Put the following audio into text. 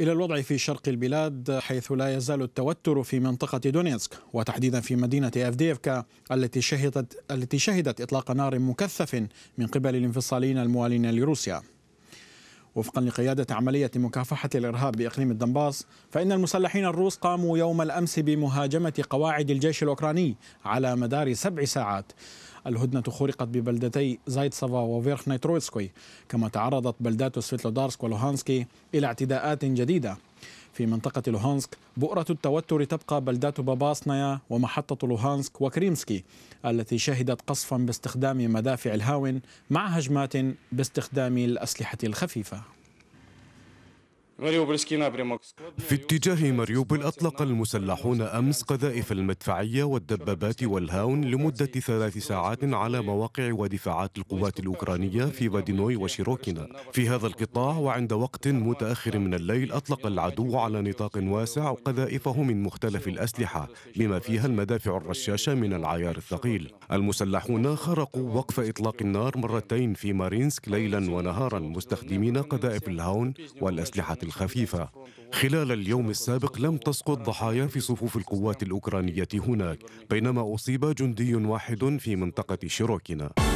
إلى الوضع في شرق البلاد حيث لا يزال التوتر في منطقة دونيتسك وتحديدا في مدينة أفديفكا التي شهدت التي شهدت إطلاق نار مكثف من قبل الانفصاليين الموالين لروسيا. وفقا لقيادة عملية مكافحة الإرهاب بإقليم الدنباس فإن المسلحين الروس قاموا يوم الأمس بمهاجمة قواعد الجيش الأوكراني على مدار سبع ساعات الهدنة خرقت ببلدتي زايتسفا نيترويتسكوي كما تعرضت بلدات سفيتلودارسك ولوهانسكي إلى اعتداءات جديدة في منطقة لوهانسك بؤرة التوتر تبقى بلدات باباسنايا ومحطة لوهانسك وكريمسكي التي شهدت قصفا باستخدام مدافع الهاون مع هجمات باستخدام الأسلحة الخفيفة في اتجاه مريوبل أطلق المسلحون أمس قذائف المدفعية والدبابات والهاون لمدة ثلاث ساعات على مواقع ودفاعات القوات الأوكرانية في بادينوي وشيروكينا في هذا القطاع وعند وقت متأخر من الليل أطلق العدو على نطاق واسع قذائفه من مختلف الأسلحة بما فيها المدافع الرشاشة من العيار الثقيل المسلحون خرقوا وقف إطلاق النار مرتين في مارينسك ليلا ونهارا مستخدمين قذائف الهاون والأسلحة الخفيفة خلال اليوم السابق لم تسقط ضحايا في صفوف القوات الأوكرانية هناك بينما أصيب جندي واحد في منطقة شيروكينا